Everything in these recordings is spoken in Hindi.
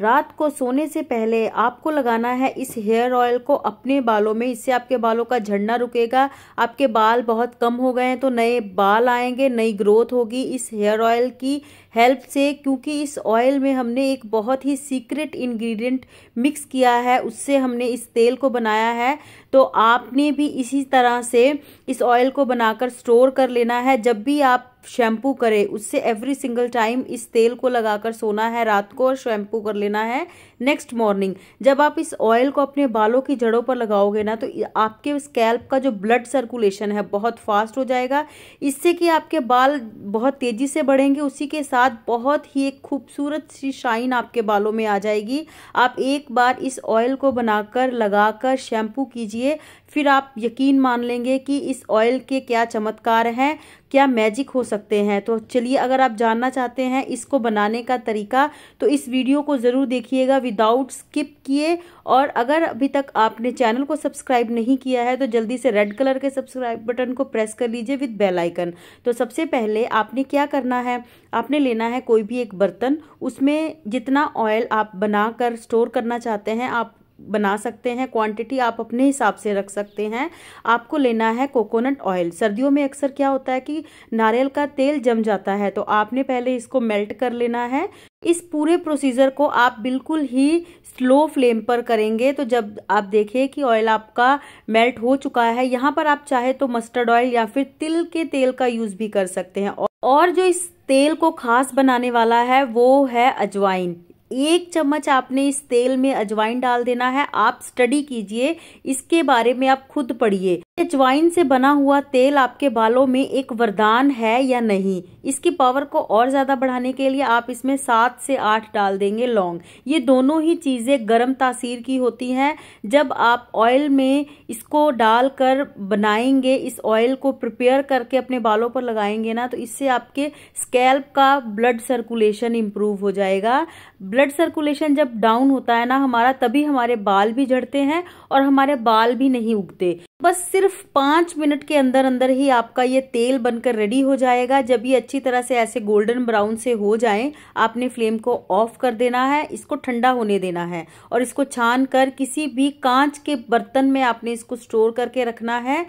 रात को सोने से पहले आपको लगाना है इस हेयर ऑयल को अपने बालों में इससे आपके बालों का झड़ना रुकेगा आपके बाल बहुत कम हो गए हैं तो नए बाल आएंगे नई ग्रोथ होगी इस हेयर ऑयल की हेल्प से क्योंकि इस ऑयल में हमने एक बहुत ही सीक्रेट इंग्रेडिएंट मिक्स किया है उससे हमने इस तेल को बनाया है तो आपने भी इसी तरह से इस ऑयल को बनाकर स्टोर कर लेना है जब भी आप शैम्पू करें उससे एवरी सिंगल टाइम इस तेल को लगाकर सोना है रात को और शैम्पू कर लेना है नेक्स्ट मॉर्निंग जब आप इस ऑयल को अपने बालों की जड़ों पर लगाओगे ना तो आपके स्कैल्प का जो ब्लड सर्कुलेशन है बहुत फास्ट हो जाएगा इससे कि आपके बाल बहुत तेज़ी से बढ़ेंगे उसी के साथ बहुत ही एक खूबसूरत सी शाइन आपके बालों में आ जाएगी आप एक बार इस ऑयल को बनाकर लगाकर शैम्पू कीजिए फिर आप यकीन मान लेंगे कि इस ऑयल के क्या चमत्कार हैं क्या मैजिक हो सकते हैं तो चलिए अगर आप जानना चाहते हैं इसको बनाने का तरीका तो इस वीडियो को ज़रूर देखिएगा विदाउट स्किप किए और अगर अभी तक आपने चैनल को सब्सक्राइब नहीं किया है तो जल्दी से रेड कलर के सब्सक्राइब बटन को प्रेस कर लीजिए विद बेलाइकन तो सबसे पहले आपने क्या करना है आपने लेना है कोई भी एक बर्तन उसमें जितना ऑयल आप बना कर स्टोर करना चाहते हैं आप बना सकते हैं क्वांटिटी आप अपने हिसाब से रख सकते हैं आपको लेना है कोकोनट ऑयल सर्दियों में अक्सर क्या होता है कि नारियल का तेल जम जाता है तो आपने पहले इसको मेल्ट कर लेना है इस पूरे प्रोसीजर को आप बिल्कुल ही स्लो फ्लेम पर करेंगे तो जब आप देखिए कि ऑयल आपका मेल्ट हो चुका है यहाँ पर आप चाहे तो मस्टर्ड ऑयल या फिर तिल के तेल का यूज़ भी कर सकते हैं और जो इस तेल को खास बनाने वाला है वो है अजवाइन एक चम्मच आपने इस तेल में अजवाइन डाल देना है आप स्टडी कीजिए इसके बारे में आप खुद पढ़िए अजवाइन से बना हुआ तेल आपके बालों में एक वरदान है या नहीं इसकी पावर को और ज्यादा बढ़ाने के लिए आप इसमें सात से आठ डाल देंगे लौंग ये दोनों ही चीजें गर्म तासीर की होती हैं जब आप ऑयल में इसको डालकर बनाएंगे इस ऑयल को प्रिपेयर करके अपने बालों पर लगाएंगे ना तो इससे आपके स्कैल्प का ब्लड सर्कुलेशन इम्प्रूव हो जाएगा ब्लड ब्लड सर्कुलेशन जब डाउन होता है ना हमारा तभी हमारे बाल भी झड़ते हैं और हमारे बाल भी नहीं उगते बस सिर्फ पांच मिनट के अंदर अंदर ही आपका ये तेल बनकर रेडी हो जाएगा जब ये अच्छी तरह से ऐसे गोल्डन ब्राउन से हो जाए आपने फ्लेम को ऑफ कर देना है इसको ठंडा होने देना है और इसको छान कर किसी भी कांच के बर्तन में आपने इसको स्टोर करके रखना है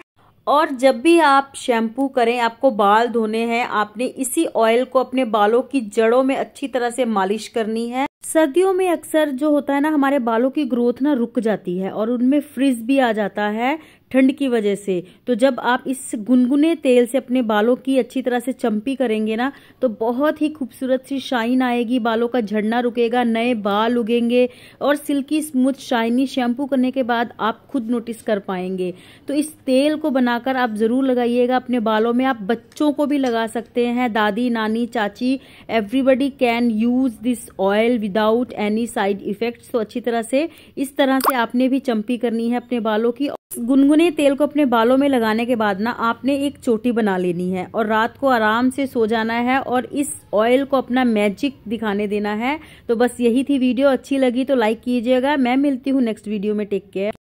और जब भी आप शैम्पू करें आपको बाल धोने हैं आपने इसी ऑयल को अपने बालों की जड़ों में अच्छी तरह से मालिश करनी है सर्दियों में अक्सर जो होता है ना हमारे बालों की ग्रोथ ना रुक जाती है और उनमें फ्रिज भी आ जाता है ठंड की वजह से तो जब आप इस गुनगुने तेल से अपने बालों की अच्छी तरह से चंपी करेंगे ना तो बहुत ही खूबसूरत सी शाइन आएगी बालों का झड़ना रुकेगा नए बाल उगेंगे और सिल्की स्मूथ शाइनी शैम्पू करने के बाद आप खुद नोटिस कर पाएंगे तो इस तेल को बनाकर आप ज़रूर लगाइएगा अपने बालों में आप बच्चों को भी लगा सकते हैं दादी नानी चाची everybody can use this oil without any side effect तो अच्छी तरह से इस तरह से आपने भी चंपी करनी है अपने बालों की गुनगुने तेल को अपने बालों में लगाने के बाद ना आपने एक चोटी बना लेनी है और रात को आराम से सो जाना है और इस ऑयल को अपना मैजिक दिखाने देना है तो बस यही थी वीडियो अच्छी लगी तो लाइक कीजिएगा मैं मिलती हूँ नेक्स्ट वीडियो में टेक केयर